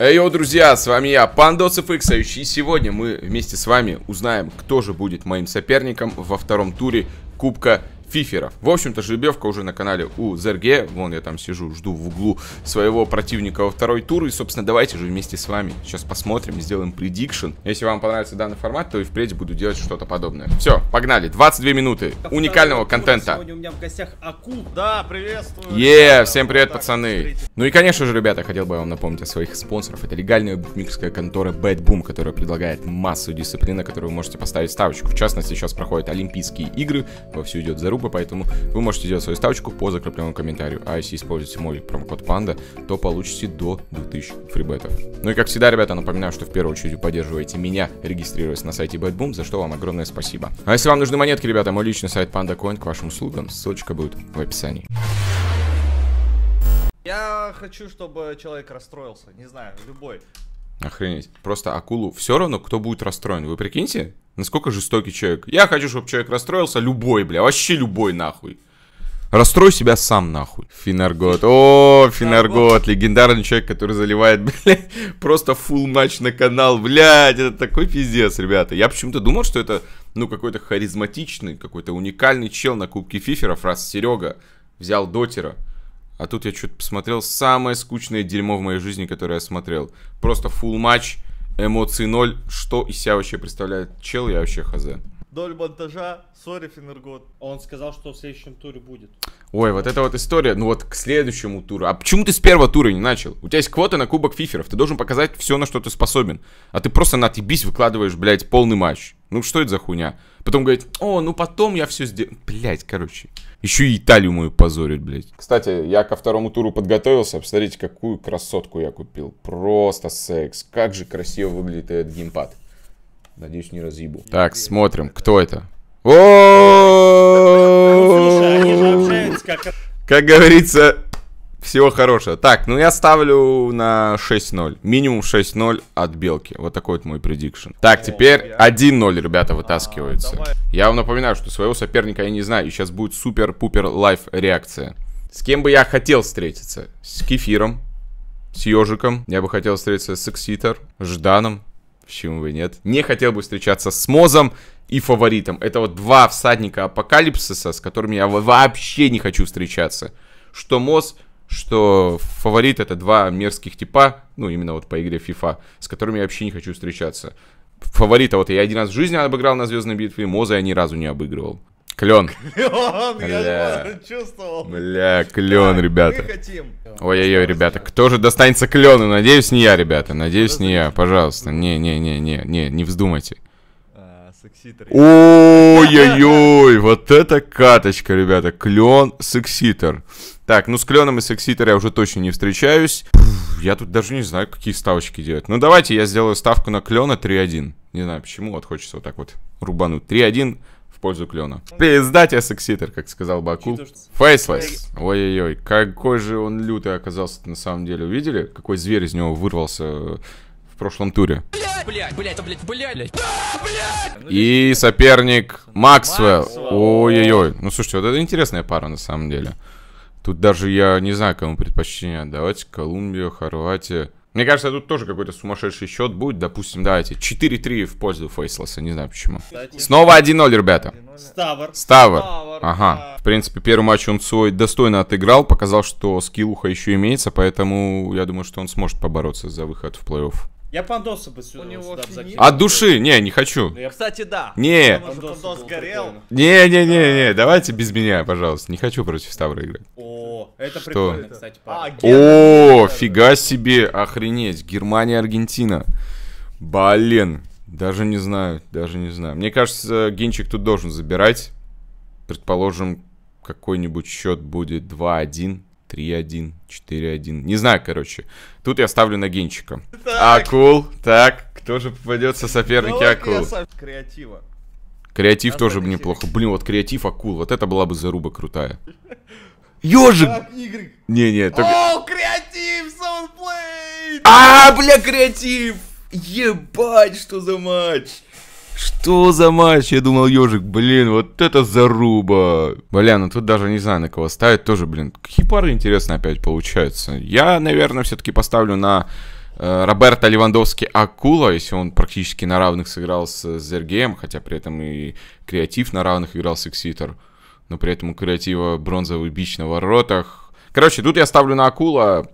Йоу, друзья, с вами я, Пандосов FX, и сегодня мы вместе с вами узнаем, кто же будет моим соперником во втором туре Кубка фиферов. В общем-то, жеребьевка уже на канале у Зерге. Вон я там сижу, жду в углу своего противника во второй тур. И, собственно, давайте же вместе с вами сейчас посмотрим, сделаем предикшн. Если вам понравится данный формат, то и впредь буду делать что-то подобное. Все, погнали. 22 минуты уникального контента. Сегодня у меня в гостях Акул. Да, приветствую. Е, yeah, всем привет, вот пацаны. Смотрите. Ну и, конечно же, ребята, хотел бы вам напомнить о своих спонсорах. Это легальная букмекерская контора Bad Boom, которая предлагает массу дисциплин, на которую вы можете поставить ставочку. В частности, сейчас проходят Олимпийские игры, вовсю идет зарубка Ютуба, поэтому вы можете сделать свою ставочку по закрепленному комментарию. А если используете мой промокод панда, то получите до 2000 фрибетов. Ну и как всегда, ребята, напоминаю, что в первую очередь вы поддерживаете меня, регистрируясь на сайте BadBoom, за что вам огромное спасибо. А если вам нужны монетки, ребята, мой личный сайт PandaCoin к вашим услугам, ссылочка будет в описании. Я хочу, чтобы человек расстроился, не знаю, любой. Охренеть. Просто акулу все равно, кто будет расстроен. Вы прикиньте? Насколько жестокий человек. Я хочу, чтобы человек расстроился. Любой, бля. Вообще любой, нахуй. Расстрой себя сам, нахуй. Финаргот. О, Финаргот. Легендарный человек, который заливает, блядь, просто фул матч на канал. Блядь, это такой пиздец, ребята. Я почему-то думал, что это, ну, какой-то харизматичный, какой-то уникальный чел на Кубке Фиферов, раз Серега взял дотера. А тут я что-то посмотрел самое скучное дерьмо в моей жизни, которое я смотрел. Просто фул матч Эмоции ноль. Что из себя вообще представляет чел, я вообще хз. Доль монтажа, сори, Финергот. Он сказал, что в следующем туре будет. Ой, вот это вот история. Ну вот к следующему туру. А почему ты с первого тура не начал? У тебя есть квота на кубок фиферов. Ты должен показать все, на что ты способен. А ты просто на тибись выкладываешь, блядь, полный матч. Ну что это за хуйня? Потом говорит, о, ну потом я все сделаю. Блядь, короче. Еще и Италию мою позорят, блядь. Кстати, я ко второму туру подготовился. Посмотрите, какую красотку я купил. Просто секс. Как же красиво выглядит этот геймпад. Надеюсь, не разъебу. Так, смотрим, кто это? О! Как говорится, всего хорошего. Так, ну я ставлю на 6-0. Минимум 6-0 от Белки. Вот такой вот мой предикшн. Так, теперь 1-0, ребята, а, вытаскиваются. Я вам напоминаю, что своего соперника я не знаю. И сейчас будет супер-пупер лайф реакция. С кем бы я хотел встретиться? С Кефиром, с Ежиком. Я бы хотел встретиться с Экситер, Жданом. Почему бы нет? Не хотел бы встречаться с Мозом и Фаворитом. Это вот два всадника Апокалипсиса, с которыми я вообще не хочу встречаться. Что Моз что фаворит это два мерзких типа, ну, именно вот по игре FIFA, с которыми я вообще не хочу встречаться. Фаворита вот я один раз в жизни обыграл на Звездной битве, Моза я ни разу не обыгрывал. Клен. Клен, чувствовал. Бля, клен, ребята. Ой-ой-ой, ребята, кто же достанется клену? Надеюсь, не я, ребята. Надеюсь, не я. Пожалуйста. Не-не-не-не, не, не вздумайте. А, секситер. Ой-ой-ой, вот это каточка, ребята. Клен, секситер. Так, ну с кленом и секситер я уже точно не встречаюсь. Пфф, я тут даже не знаю, какие ставочки делать. Ну давайте я сделаю ставку на клена 3-1. Не знаю почему, вот хочется вот так вот рубануть. 3-1 в пользу клена. Пизда я секситер, как сказал Бакул. Фейслес. Ой-ой-ой, какой же он лютый оказался на самом деле. Увидели, какой зверь из него вырвался э, в прошлом туре? И соперник Максвелл. Ой-ой-ой. Ну слушайте, вот это интересная пара на самом деле. Тут даже я не знаю, кому предпочтение отдавать. Колумбия, Хорватия. Мне кажется, тут тоже какой-то сумасшедший счет будет. Допустим, давайте 4-3 в пользу Фейслоса. Не знаю почему. Снова 1-0, ребята. Ставр. Ставр. Ставр. Ага. В принципе, первый матч он свой достойно отыграл. Показал, что скиллуха еще имеется. Поэтому я думаю, что он сможет побороться за выход в плей-офф. Я пандосы бы сюда, сюда закинул. От души, не, не хочу. Ну, кстати, да. Не. Пандос, горел. Не, не, не, не, давайте без меня, пожалуйста. Не хочу против Ставра играть. О, это Что? прикольно, кстати. А, О, фига себе, охренеть. Германия, Аргентина. Блин, даже не знаю, даже не знаю. Мне кажется, Генчик тут должен забирать. Предположим, какой-нибудь счет будет 2-1. 3-1, 4-1. Не знаю, короче. Тут я ставлю на Генчика. Так. Акул. Так, кто же попадется соперники Акул? Креатива. Креатив а тоже бы неплохо. Блин, вот креатив Акул. Вот это была бы заруба крутая. Ёжик! Не-не, только... О, креатив, саундплей! А, бля, креатив! Ебать, что за матч! Что за матч? Я думал, ежик, блин, вот это заруба. Бля, ну тут даже не знаю, на кого ставить. Тоже, блин, какие пары интересные опять получаются. Я, наверное, все-таки поставлю на э, Роберта Левандовски Акула, если он практически на равных сыграл с Зергеем, хотя при этом и креатив на равных играл с Экситер. Но при этом у креатива бронзовый бич на воротах. Короче, тут я ставлю на Акула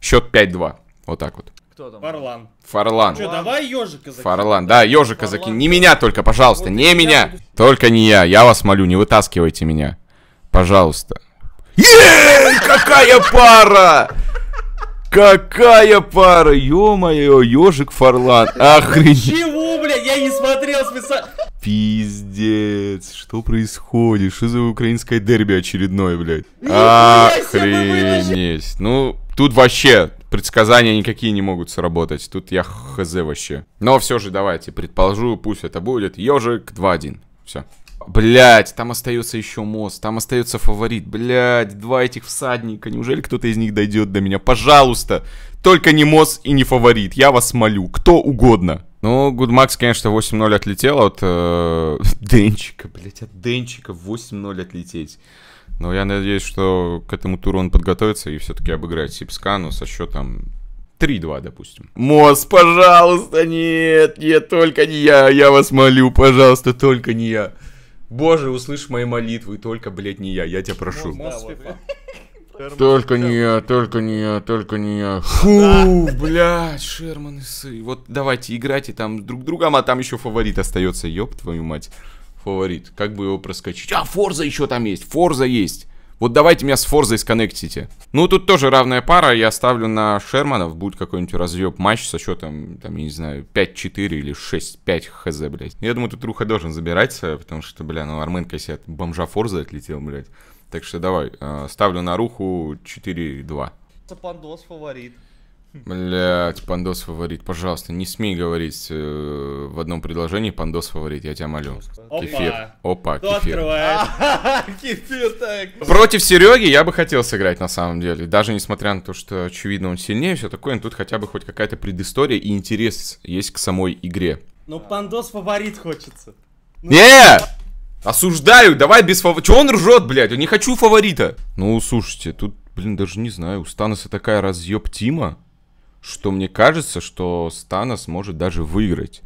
счет 5-2. Вот так вот. Кто там? Фарлан. Фарлан. Что, давай ежика закинь. Фарлан, да, ежика Фарлан. закинь. Не меня только, пожалуйста, вот не меня. Буду... Только не я, я вас молю, не вытаскивайте меня. Пожалуйста. Ей, какая пара! Какая пара! Ё-моё, ёжик Фарлан. Охренеть. Чего, блядь, я не смотрел специально. Пиздец, что происходит? Что за украинское дерби очередное, блядь? Охренеть. Ну, тут вообще предсказания никакие не могут сработать. Тут я хз вообще. Но все же давайте, предположу, пусть это будет. Ежик 2-1. Все. Блять, там остается еще мост, там остается фаворит. Блять, два этих всадника. Неужели кто-то из них дойдет до меня? Пожалуйста, только не мост и не фаворит. Я вас молю, кто угодно. Ну, Гудмакс, конечно, 8-0 отлетел от э, Денчика. Блять, от Денчика 8-0 отлететь. Но я надеюсь, что к этому туру он подготовится и все-таки обыграет Сипскану со счетом 3-2, допустим. Мос, пожалуйста, нет, нет, только не я, я вас молю, пожалуйста, только не я. Боже, услышь мои молитвы, только, блядь, не я, я тебя прошу. только не я, только не я, только не я. Фу, блядь, Шерман и Сы. Вот давайте играть и там друг другом, а там еще фаворит остается, ёб твою мать фаворит. Как бы его проскочить? А, Форза еще там есть, Форза есть. Вот давайте меня с Форзой сконнектите. Ну, тут тоже равная пара. Я ставлю на Шерманов. Будет какой-нибудь разъеб матч со счетом, там, я не знаю, 5-4 или 6-5 хз, блядь. Я думаю, тут Руха должен забираться, потому что, бля, ну, Арменка себе бомжа Форза отлетел, блядь. Так что давай, э, ставлю на Руху 4-2. Сапандос фаворит. Блять, пандос фаворит, пожалуйста, не смей говорить э, в одном предложении пандос фаворит, я тебя молю. Опа. Кефир. Опа, Кто кефир. кефир так. Против Сереги я бы хотел сыграть на самом деле. Даже несмотря на то, что очевидно он сильнее, все такое, но тут хотя бы хоть какая-то предыстория и интерес есть к самой игре. Ну, пандос фаворит хочется. Ну, не! Ну, Осуждаю, давай без фаворита. Че он ржет, блядь? Я не хочу фаворита. Ну, слушайте, тут, блин, даже не знаю. У Станоса такая разъеб Тима что мне кажется, что Стана сможет даже выиграть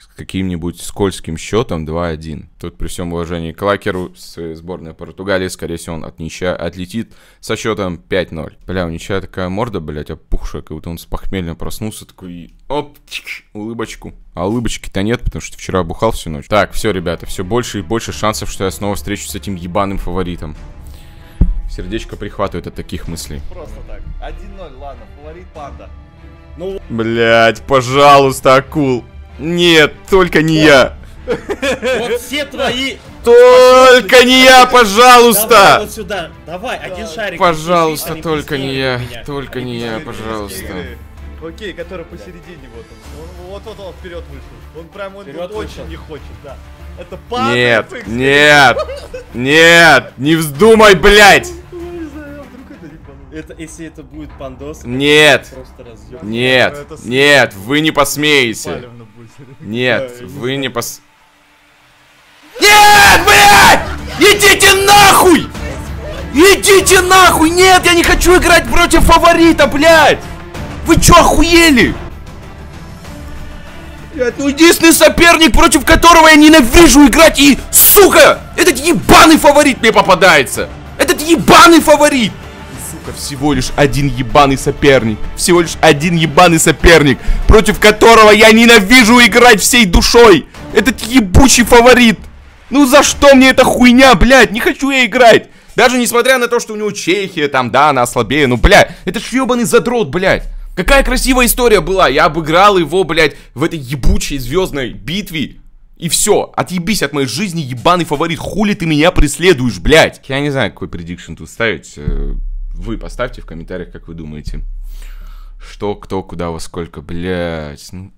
с каким-нибудь скользким счетом 2-1. Тут при всем уважении к Лакеру с сборной Португалии, скорее всего, он от ничья отлетит со счетом 5-0. Бля, у ничья такая морда, блядь, опухшая, как будто он с похмелья проснулся, такой и оп, тих, улыбочку. А улыбочки-то нет, потому что вчера бухал всю ночь. Так, все, ребята, все больше и больше шансов, что я снова встречусь с этим ебаным фаворитом. Сердечко прихватывает от таких мыслей. Просто так. 1-0, ладно, фаворит панда. Ну... Блять, пожалуйста, акул. Нет, только не я. Вот все твои... Только не я, пожалуйста! Давай вот сюда, давай, один шарик. Пожалуйста, только не я, только не я, пожалуйста. Окей, который посередине вот он. Вот вот он вперед вышел. Он прям он очень не хочет, да. Это падает. Нет, нет, нет, не вздумай, блять! Это, если это будет пандос, нет, нет, нет, вы не посмеете. Нет, вы не пос... Нет, блядь! Идите нахуй! Идите нахуй! Нет, я не хочу играть против фаворита, блядь! Вы чё, охуели? Блядь, ну единственный соперник, против которого я ненавижу играть и, сука, этот ебаный фаворит мне попадается! Этот ебаный фаворит! сука, всего лишь один ебаный соперник. Всего лишь один ебаный соперник, против которого я ненавижу играть всей душой. Этот ебучий фаворит. Ну за что мне эта хуйня, блядь? Не хочу я играть. Даже несмотря на то, что у него Чехия, там, да, она слабее. Ну, блядь, это ж ебаный задрот, блядь. Какая красивая история была. Я обыграл его, блядь, в этой ебучей звездной битве. И все, отъебись от моей жизни, ебаный фаворит, хули ты меня преследуешь, блядь. Я не знаю, какой предикшн тут ставить. Э, вы поставьте в комментариях, как вы думаете. Что, кто, куда, во сколько, блядь. Ну,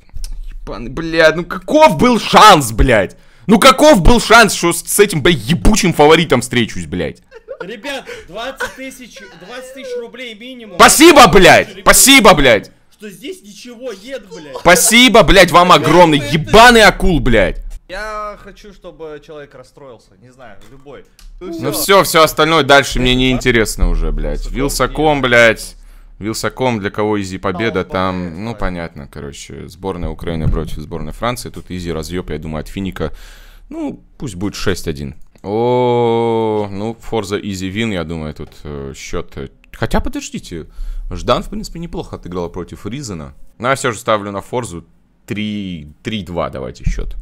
ебаный, блядь, ну каков был шанс, блядь? Ну каков был шанс, что с этим, блядь, ебучим фаворитом встречусь, блядь? Ребят, 20 тысяч, 20 тысяч рублей минимум. Спасибо, блядь, спасибо, блядь. Что здесь ничего нет, блядь. Спасибо, блядь, вам огромный, ебаный акул, блядь. Я хочу, чтобы человек расстроился. Не знаю, любой. Ну, все. Ну все, остальное дальше мне не интересно уже, блядь. Вилсаком, блядь. Вилсаком, для кого изи победа, там, ну, понятно, короче, сборная Украины против сборной Франции, тут изи разъеб, я думаю, от Финика, ну, пусть будет 6-1. О, ну, форза Easy Win, я думаю, тут э, счет. Э. Хотя, подождите, Ждан, в принципе, неплохо отыграл против Ризена. Но ну, я все же ставлю на Форзу 3-2, давайте счет.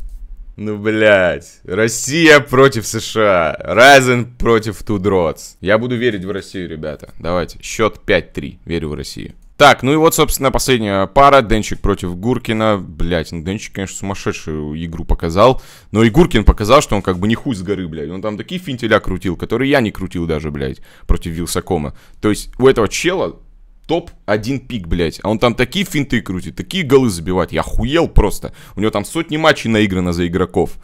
Ну, блядь. Россия против США. Райзен против Тудроц. Я буду верить в Россию, ребята. Давайте. Счет 5-3. Верю в Россию. Так, ну и вот, собственно, последняя пара. Денчик против Гуркина. Блять, ну Денчик, конечно, сумасшедшую игру показал. Но и Гуркин показал, что он как бы не хуй с горы, блядь. Он там такие финтеля крутил, которые я не крутил даже, блядь, против Вилсакома. То есть у этого чела топ-1 пик, блядь. А он там такие финты крутит, такие голы забивает. Я хуел просто. У него там сотни матчей наиграно за игроков.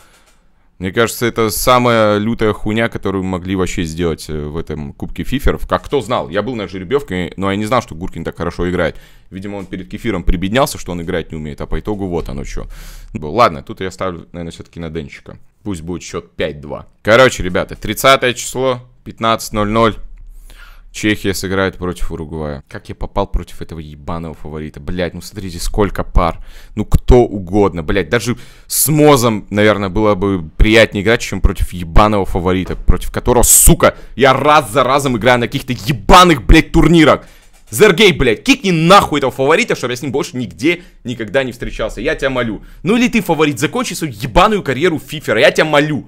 Мне кажется, это самая лютая хуйня, которую могли вообще сделать э, в этом Кубке Фиферов. Как кто знал, я был на жеребьевке, но я не знал, что Гуркин так хорошо играет. Видимо, он перед Кефиром прибеднялся, что он играть не умеет, а по итогу вот оно что. Ну, ладно, тут я ставлю, наверное, все-таки на Денчика. Пусть будет счет 5-2. Короче, ребята, 30 число, 15.00. Чехия сыграет против Уругвая. Как я попал против этого ебаного фаворита? Блять, ну смотрите, сколько пар. Ну кто угодно, блять. Даже с Мозом, наверное, было бы приятнее играть, чем против ебаного фаворита. Против которого, сука, я раз за разом играю на каких-то ебаных, блять, турнирах. Зергей, блядь, кикни нахуй этого фаворита, чтобы я с ним больше нигде никогда не встречался. Я тебя молю. Ну или ты, фаворит, закончи свою ебаную карьеру фифера. Я тебя молю.